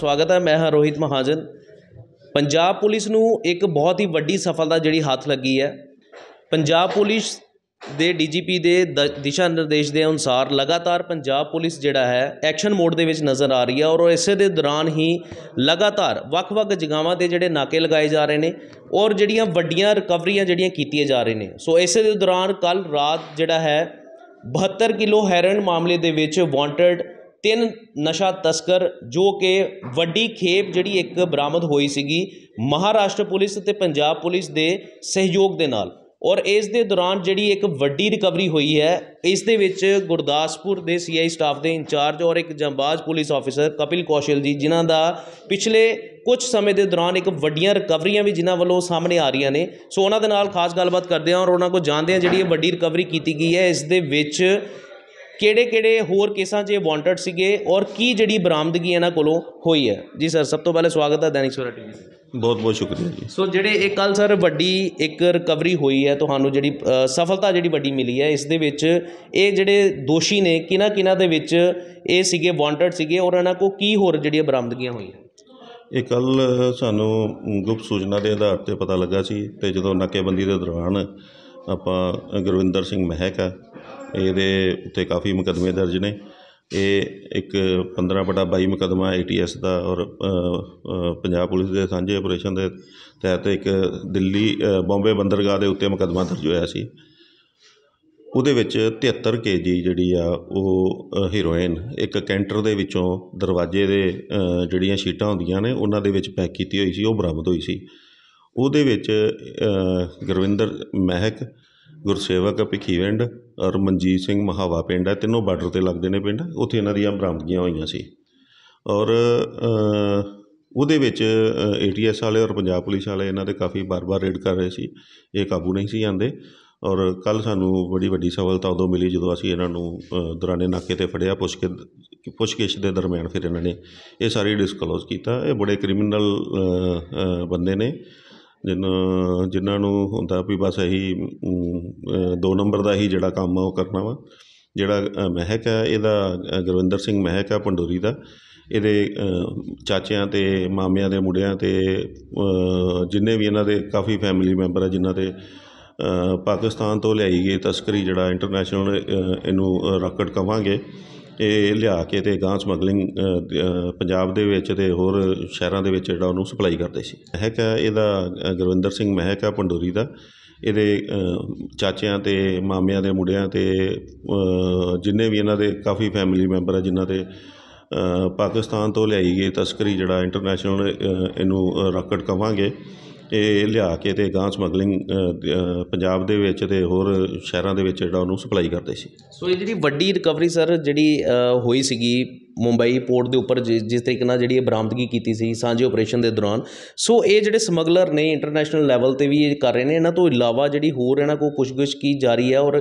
ਸਵਾਗਤ ਹੈ ਮੈਂ ਹਾਂ ਰੋਹਿਤ ਮਹਾਜਨ ਪੰਜਾਬ ਪੁਲਿਸ ਨੂੰ ਇੱਕ ਬਹੁਤ ਹੀ ਵੱਡੀ ਸਫਲਤਾ ਜਿਹੜੀ ਹੱਥ ਲੱਗੀ ਹੈ ਪੰਜਾਬ ਪੁਲਿਸ ਦੇ ਡੀਜੀਪੀ ਦੇ ਦਿਸ਼ਾ ਨਿਰਦੇਸ਼ ਦੇ ਅਨੁਸਾਰ ਲਗਾਤਾਰ ਪੰਜਾਬ ਪੁਲਿਸ ਜਿਹੜਾ ਹੈ ਐਕਸ਼ਨ ਮੋਡ ਦੇ ਵਿੱਚ ਨਜ਼ਰ ਆ ਰਹੀ ਹੈ ਔਰ ਇਸੇ ਦੇ ਦੌਰਾਨ ਹੀ ਲਗਾਤਾਰ ਵੱਖ-ਵੱਖ ਜਗਾਵਾਂ ਤੇ ਜਿਹੜੇ ਨਾਕੇ ਲਗਾਏ ਜਾ ਰਹੇ ਨੇ ਔਰ ਜਿਹੜੀਆਂ ਵੱਡੀਆਂ ਰਿਕਵਰੀਆਂ ਜਿਹੜੀਆਂ ਕੀਤੀਆਂ ਜਾ ਰਹੀਆਂ ਨੇ ਸੋ ਇਸੇ ਦੇ ਦੌਰਾਨ ਕੱਲ ਰਾਤ ਜਿਹੜਾ ਹੈ 72 ਕਿਲੋ ਹੈਰਨ ਮਾਮਲੇ ਦੇ ਵਿੱਚ ਵਾਂਟਡ ਤਿੰਨ ਨਸ਼ਾ ਤਸਕਰ ਜੋ ਕਿ ਵੱਡੀ ਖੇਪ ਜਿਹੜੀ ਇੱਕ ਬਰਾਮਦ ਹੋਈ ਸੀਗੀ ਮਹਾਰਾਸ਼ਟਰ ਪੁਲਿਸ ਤੇ ਪੰਜਾਬ ਪੁਲਿਸ ਦੇ ਸਹਿਯੋਗ ਦੇ ਨਾਲ ਔਰ ਇਸ ਦੇ ਦੌਰਾਨ ਜਿਹੜੀ ਇੱਕ ਵੱਡੀ ਰਿਕਵਰੀ ਹੋਈ ਹੈ ਇਸ ਦੇ ਵਿੱਚ ਗੁਰਦਾਸਪੁਰ ਦੇ ਸੀਆਈ ਸਟਾਫ ਦੇ ਇੰਚਾਰਜ ਔਰ ਇੱਕ ਜੰਬਾਜ਼ ਪੁਲਿਸ ਆਫੀਸਰ ਕਪਿਲ ਕੌਸ਼ਲ ਜੀ ਜਿਨ੍ਹਾਂ ਦਾ ਪਿਛਲੇ ਕੁਝ ਸਮੇਂ ਦੇ ਦੌਰਾਨ ਇੱਕ ਵੱਡੀਆਂ ਰਿਕਵਰੀਆਂ ਵੀ ਜਿਨ੍ਹਾਂ ਵੱਲੋਂ ਸਾਹਮਣੇ ਆ ਰਹੀਆਂ ਨੇ ਸੋ ਉਹਨਾਂ ਦੇ ਨਾਲ ਖਾਸ ਗੱਲਬਾਤ ਕਰਦੇ ਹਾਂ ਔਰ ਉਹਨਾਂ ਕੋਲ ਜਾਣਦੇ ਹਾਂ ਜਿਹੜੀ ਇਹ ਵੱਡੀ ਰਿਕਵਰੀ ਕੀਤੀ ਗਈ ਹੈ ਇਸ ਦੇ ਵਿੱਚ ਕਿਹੜੇ ਕਿਹੜੇ ਹੋਰ ਕੇਸਾਂ 'ਚ ਇਹ ਵਾਂਟਡ ਸੀਗੇ ਔਰ ਕੀ ਜਿਹੜੀ ਬਰਾਮਦਗੀ ਇਹਨਾਂ ਕੋਲੋਂ ਹੋਈ ਹੈ ਜੀ ਸਰ ਸਭ ਤੋਂ ਪਹਿਲੇ ਸਵਾਗਤ ਹੈ ਦੈਨਿਕ ਸੋਰਾ ਟੀਵੀ ਬਹੁਤ ਬਹੁਤ ਸ਼ੁਕਰੀਆ ਜੀ ਸੋ ਜਿਹੜੇ ਇਹ ਕੱਲ ਸਰ ਵੱਡੀ ਇੱਕ ਰਿਕਵਰੀ ਹੋਈ ਹੈ ਤੁਹਾਨੂੰ ਜਿਹੜੀ ਸਫਲਤਾ ਜਿਹੜੀ ਵੱਡੀ ਮਿਲੀ ਹੈ ਇਸ ਦੇ ਵਿੱਚ ਇਹ ਜਿਹੜੇ ਦੋਸ਼ੀ ਨੇ ਕਿਨਾਂ ਕਿਨਾਂ ਦੇ ਵਿੱਚ ਇਹ ਸੀਗੇ ਵਾਂਟਡ ਸੀਗੇ ਔਰ ਇਹਨਾਂ ਕੋ ਕੀ ਹੋਰ ਜਿਹੜੀਆਂ ਬਰਾਮਦਗੀਆਂ ਹੋਈਆਂ ਇਹ ਕੱਲ ਸਾਨੂੰ ਗੁਪਤ ਸੂਚਨਾ ਦੇ ਆਧਾਰ ਤੇ ਪਤਾ ਲੱਗਾ ਸੀ ਤੇ ਜਦੋਂ ਨਕੇਬੰਦੀ ਦੇ ਦੌਰਾਨ ਆਪਾਂ ਗੁਰਵਿੰਦਰ ਸਿੰਘ ਮਹਿਕ ਆ ਇਹਦੇ ਉੱਤੇ ਕਾਫੀ ਮੁਕਦਮੇ ਦਰਜ ਨੇ ਇਹ ਇੱਕ 15 ਬਟਾ 22 ਮੁਕਦਮਾ ਏਟੀਐਸ ਦਾ ਔਰ ਪੰਜਾਬ ਪੁਲਿਸ ਦੇ ਸਾਂਝੇ ਆਪਰੇਸ਼ਨ ਦੇ ਤਹਿਤ ਇੱਕ ਦਿੱਲੀ ਬੰਬੇ ਬੰਦਰਗਾਹ ਦੇ ਉੱਤੇ ਮੁਕਦਮਾ ਦਰਜ ਹੋਇਆ ਸੀ ਉਹਦੇ ਵਿੱਚ 73 ਕੇਜੀ ਜਿਹੜੀ ਆ ਉਹ ਹੀਰੋਇਨ ਇੱਕ ਕੈਂਟਰ ਦੇ ਵਿੱਚੋਂ ਦਰਵਾਜ਼ੇ ਦੇ ਜਿਹੜੀਆਂ ਸ਼ੀਟਾਂ ਹੁੰਦੀਆਂ ਨੇ ਉਹਨਾਂ ਦੇ ਵਿੱਚ ਪੈਕ ਕੀਤੀ ਹੋਈ ਸੀ ਉਹ ਬਰਾਮਦ ਹੋਈ ਸੀ ਉਹਦੇ ਵਿੱਚ ਗੁਰਵਿੰਦਰ ਮਹਿਕ ਗੁਰਸੇਵਕ ਭਿੱਖੀਵਿੰਡ ਔਰ ਮਨਜੀਤ ਸਿੰਘ ਮਹਾਵਾ ਪਿੰਡ ਹੈ ਤਿੰਨੋਂ ਬਾਰਡਰ 'ਤੇ ਲੱਗਦੇ ਨੇ ਪਿੰਡ ਉੱਥੇ ਇਹਨਾਂ ਦੀਆਂ ਬਰਾਮਦਗੀਆਂ ਹੋਈਆਂ ਸੀ ਔਰ ਉਹਦੇ ਵਿੱਚ ਏਟੀਐਸ ਵਾਲੇ ਔਰ ਪੰਜਾਬ ਪੁਲਿਸ ਵਾਲੇ ਇਹਨਾਂ ਦੇ ਕਾਫੀ ਬਾਰ-ਬਾਰ ਰੇਡ ਕਰ ਰਹੇ ਸੀ ਇਹ ਕਾਬੂ ਨਹੀਂ ਸੀ ਆਂਦੇ ਔਰ ਕੱਲ ਸਾਨੂੰ ਬੜੀ ਵੱਡੀ ਸਫਲਤਾ ਉਦੋਂ ਮਿਲੀ ਜਦੋਂ ਅਸੀਂ ਇਹਨਾਂ ਨੂੰ ਦਰਾਨੇ ਨਾਕੇ ਤੇ ਫੜਿਆ ਪੁੱਛਗਿੱਛ ਪੁੱਛਗਿੱਛ ਦੇ ਦਰਮਿਆਨ ਫਿਰ ਇਹਨਾਂ ਨੇ ਇਹ ਸਾਰੀ ਡਿਸਕਲੋਜ਼ ਕੀਤਾ ਇਹ ਬੜੇ ਕ੍ਰਿਮੀਨਲ ਬੰਦੇ ਨੇ ਜਿਨ੍ਹਾਂ ਨੂੰ ਹੁੰਦਾ ਵੀ ਬਸ ਇਹੀ ਦੋ ਨੰਬਰ ਦਾ ਹੀ ਜਿਹੜਾ ਕੰਮ ਆ ਉਹ ਕਰਨਾ ਵਾ ਜਿਹੜਾ ਮਹਿਕ ਹੈ ਇਹਦਾ ਗੁਰਵਿੰਦਰ ਸਿੰਘ ਮਹਿਕ ਹੈ ਪੰਡੋਰੀ ਦਾ ਇਹਦੇ ਚਾਚਿਆਂ ਤੇ ਮਾਮਿਆਂ ਦੇ ਮੁੰਡਿਆਂ ਤੇ ਜਿੰਨੇ ਵੀ ਇਹਨਾਂ ਦੇ ਕਾਫੀ ਫੈਮਿਲੀ ਮੈਂਬਰ ਆ ਜਿਨ੍ਹਾਂ ਦੇ ਪਾਕਿਸਤਾਨ ਤੋਂ ਲਿਆਈ ਗਈ ਤਸਕਰੀ ਜਿਹੜਾ ਇੰਟਰਨੈਸ਼ਨਲ ਇਹਨੂੰ ਰਕਟ ਕਵਾਂਗੇ ਇਹ ਲਿਆ ਕੇ ਤੇ ਗਾਂ ਸਮਗਲਿੰਗ ਪੰਜਾਬ ਦੇ ਵਿੱਚ ਤੇ ਹੋਰ ਸ਼ਹਿਰਾਂ ਦੇ ਵਿੱਚ ਜਿਹੜਾ ਉਹਨੂੰ ਸਪਲਾਈ ਕਰਦੇ ਸੀ ਮਹਿਕ ਇਹਦਾ ਗੁਰਵਿੰਦਰ ਸਿੰਘ ਮਹਿਕ ਆ ਪੰਡੋਰੀ ਦਾ ਇਹਦੇ ਚਾਚਿਆਂ ਤੇ ਮਾਮਿਆਂ ਦੇ ਮੁੰਡਿਆਂ ਤੇ ਜਿੰਨੇ ਵੀ ਇਹਨਾਂ ਦੇ ਕਾਫੀ ਫੈਮਿਲੀ ਮੈਂਬਰ ਆ ਜਿਨ੍ਹਾਂ ਤੇ ਪਾਕਿਸਤਾਨ ਤੋਂ ਲਿਆਈ ਗਈ ਤਸਕਰੀ ਜਿਹੜਾ ਇੰਟਰਨੈਸ਼ਨਲ ਇਹਨੂੰ ਰਾਕਟ ਕਵਾਂਗੇ ਇਹ ਲਿਆ ਕੇ ਤੇ ਗਾਂ ਸਮਗਲਿੰਗ ਪੰਜਾਬ ਦੇ ਵਿੱਚ ਤੇ ਹੋਰ ਸ਼ਹਿਰਾਂ ਦੇ ਵਿੱਚ ਜਿਹੜਾ ਉਹਨੂੰ ਸਪਲਾਈ ਕਰਦੇ ਸੀ ਸੋ ਇਹ ਜਿਹੜੀ ਵੱਡੀ ਰਿਕਵਰੀ ਸਰ ਜਿਹੜੀ ਹੋਈ ਸੀਗੀ ਮੁੰਬਈ ਪੋਰਟ ਦੇ ਉੱਪਰ ਜਿਸ ਤਰੀਕੇ ਨਾਲ ਜਿਹੜੀ ਇਹ ਬਰਾਮਦਗੀ ਕੀਤੀ ਸੀ ਸਾਂਝੇ ਆਪਰੇਸ਼ਨ ਦੇ ਦੌਰਾਨ ਸੋ ਇਹ ਜਿਹੜੇ ਸਮਗਲਰ ਨੇ ਇੰਟਰਨੈਸ਼ਨਲ ਲੈਵਲ ਤੇ ਵੀ ਇਹ ਕਰ ਰਹੇ ਨੇ ਇਹਨਾਂ ਤੋਂ ਇਲਾਵਾ ਜਿਹੜੀ ਹੋਰ ਇਹਨਾਂ ਕੋ ਕੁਝ-ਕੁਝ ਕੀ ਜਾਰੀ ਹੈ ਔਰ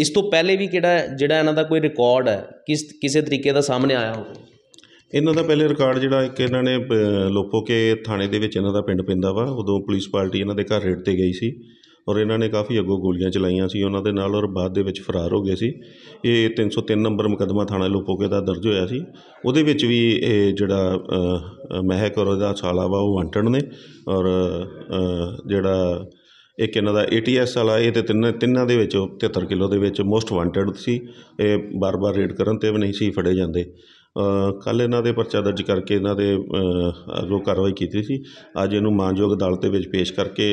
ਇਸ ਤੋਂ ਪਹਿਲੇ ਵੀ ਕਿਹੜਾ ਜਿਹੜਾ ਇਹਨਾਂ ਦਾ ਕੋਈ ਰਿਕਾਰਡ ਹੈ ਕਿਸ ਕਿਸੇ ਤਰੀਕੇ ਦਾ ਸਾਹਮਣੇ ਆਇਆ ਹੋਵੇ ਇਹਨਾਂ ਦਾ ਪਹਿਲੇ ਰਿਕਾਰਡ ਜਿਹੜਾ ਇੱਕ ਇਹਨਾਂ ਨੇ ਲੋਪੋਕੇ ਥਾਣੇ ਦੇ ਵਿੱਚ ਇਹਨਾਂ ਦਾ ਪਿੰਡ ਪੈਂਦਾ ਵਾ ਉਦੋਂ ਪੁਲਿਸ ਪਾਰਟੀ ਇਹਨਾਂ ਦੇ ਘਰ ਰੇਡ 'ਤੇ ਗਈ ਸੀ ਔਰ ਇਹਨਾਂ ਨੇ ਕਾਫੀ ਅੱਗੋਂ ਗੋਲੀਆਂ ਚਲਾਈਆਂ ਸੀ ਉਹਨਾਂ ਦੇ ਨਾਲ ਔਰ ਬਾਅਦ ਦੇ ਵਿੱਚ ਫਰਾਰ ਹੋ ਗਏ ਸੀ ਇਹ 303 ਨੰਬਰ ਮੁਕਦਮਾ ਥਾਣਾ ਲੋਪੋਕੇ ਦਾ ਦਰਜ ਹੋਇਆ ਸੀ ਉਹਦੇ ਵਿੱਚ ਵੀ ਇਹ ਜਿਹੜਾ ਮਹਿਕ ਔਰ ਉਹਦਾ ਛਾਲਾ ਵਾ ਉਹ ਵਾਂਟਡ ਨੇ ਔਰ ਜਿਹੜਾ ਇੱਕ ਇਹਨਾਂ ਦਾ ਏਟੀਐਸ ਵਾਲਾ ਇਹ ਤੇ ਤਿੰਨ ਤਿੰਨਾਂ ਦੇ ਵਿੱਚ 73 ਕਿਲੋ ਦੇ ਵਿੱਚ ਮੋਸਟ ਵਾਂਟਡ ਸੀ ਇਹ ਬਾਰ-ਬਾਰ ਰੇਡ ਕਰਨ ਤੇ ਵੀ ਨਹੀਂ ਸੀ ਫੜੇ ਜਾਂਦੇ ਕੱਲ ਇਹਨਾਂ ਦੇ ਪਰਚਾ ਦਰਜ ਕਰਕੇ ਇਹਨਾਂ ਦੇ ਜੋ ਕਾਰਵਾਈ ਕੀਤੀ ਸੀ ਅੱਜ ਇਹਨੂੰ ਮਾਨਯੋਗ ਅਦਾਲਤ ਦੇ ਵਿੱਚ ਪੇਸ਼ ਕਰਕੇ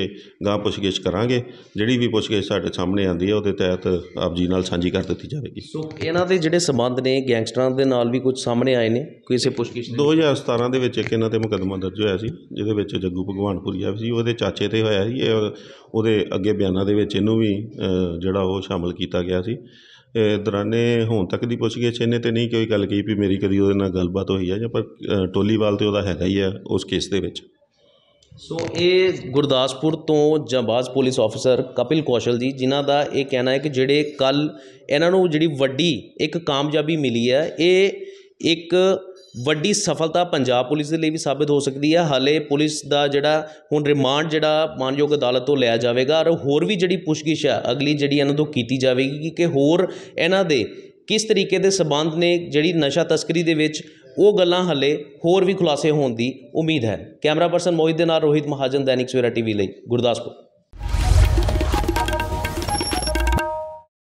ਗਾਂ ਪੁੱਛਗਿਛ ਕਰਾਂਗੇ ਜਿਹੜੀ ਵੀ ਪੁੱਛਗਿਛ ਸਾਡੇ ਸਾਹਮਣੇ ਆਂਦੀ ਹੈ ਉਹਦੇ ਤਹਿਤ ਆਪ ਜੀ ਨਾਲ ਸਾਂਝੀ ਕਰ ਦਿੱਤੀ ਜਾਵੇਗੀ ਸੋ ਇਹਨਾਂ ਦੇ ਜਿਹੜੇ ਸਬੰਧ ਨੇ ਗੈਂਗਸਟਰਾਂ ਦੇ ਨਾਲ ਵੀ ਕੁਝ ਸਾਹਮਣੇ ਆਏ ਨੇ ਕਿਸੇ ਪੁੱਛਗਿਛ 2017 ਦੇ ਵਿੱਚ ਇੱਕ ਇਹਨਾਂ 'ਤੇ ਮੁਕਦਮਾ ਦਰਜ ਹੋਇਆ ਸੀ ਜਿਹਦੇ ਵਿੱਚ ਜੱਗੂ ਭਗਵਾਨਪੁਰੀਆ ਸੀ ਉਹਦੇ ਚਾਚੇ 'ਤੇ ਹੋਇਆ ਸੀ ਇਹ ਉਹਦੇ ਅੱਗੇ ਬਿਆਨਾਂ ਦੇ ਵਿੱਚ ਇਹਨੂੰ ਵੀ ਜਿਹੜਾ ਉਹ ਸ਼ਾਮਲ ਕੀਤਾ ਗਿਆ ਸੀ ਦਰਾਨੇ ਹੁਣ ਤੱਕ ਦੀ ਪੁੱਛਗਿੱਛ ਇਹਨੇ ਤੇ ਨਹੀਂ ਕੋਈ ਗੱਲ ਕੀਤੀ ਵੀ ਮੇਰੀ ਕਦੀ ਉਹਦੇ ਨਾਲ ਗੱਲਬਾਤ ਹੋਈ ਹੈ ਜਾਂ ਪਰ ਟੋਲੀਵਾਲ ਤੇ ਉਹਦਾ ਹੈਗਾ ਹੀ ਹੈ ਉਸ ਕੇਸ ਦੇ ਵਿੱਚ ਸੋ ਇਹ ਗੁਰਦਾਸਪੁਰ ਤੋਂ ਜੰਬਾਜ਼ ਪੁਲਿਸ ਆਫੀਸਰ ਕਪਿਲ ਕੌਸ਼ਲ ਜੀ ਜਿਨ੍ਹਾਂ ਦਾ ਇਹ ਕਹਿਣਾ ਹੈ ਕਿ ਜਿਹੜੇ ਕੱਲ ਇਹਨਾਂ ਨੂੰ ਜਿਹੜੀ ਵੱਡੀ ਇੱਕ ਕਾਮਯਾਬੀ ਮਿਲੀ ਹੈ ਇਹ ਇੱਕ ਵੱਡੀ ਸਫਲਤਾ ਪੰਜਾਬ ਪੁਲਿਸ ਦੇ ਲਈ ਵੀ ਸਾਬਤ ਹੋ ਸਕਦੀ ਹੈ ਹਾਲੇ ਪੁਲਿਸ ਦਾ ਜਿਹੜਾ ਹੁਣ ਰਿਮਾਂਡ ਜਿਹੜਾ ਮਾਨਯੋਗ ਅਦਾਲਤ ਤੋਂ ਲਿਆ ਜਾਵੇਗਾ ਔਰ ਹੋਰ ਵੀ ਜਿਹੜੀ ਪੁਸ਼ਕਿਸ਼ ਹੈ ਅਗਲੀ ਜਿਹੜੀ ਇਹਨਾਂ ਤੋਂ ਕੀਤੀ ਜਾਵੇਗੀ ਕਿ ਹੋਰ ਇਹਨਾਂ ਦੇ ਕਿਸ ਤਰੀਕੇ ਦੇ ਸਬੰਧ ਨੇ ਜਿਹੜੀ ਨਸ਼ਾ ਤਸਕਰੀ ਦੇ ਵਿੱਚ ਉਹ ਗੱਲਾਂ ਹਲੇ ਹੋਰ ਵੀ ਖੁਲਾਸੇ ਹੋਣ ਦੀ ਉਮੀਦ ਹੈ ਕੈਮਰਾ ਪਰਸਨ ਮੋਹਿਤ ਦੇ ਨਾਲ ਰੋਹਿਤ ਮਹਾਜਨ ਦੈਨਿਕ ਸਵੇਰਾ ਟੀਵੀ ਲਈ ਗੁਰਦਾਸਪੁਰ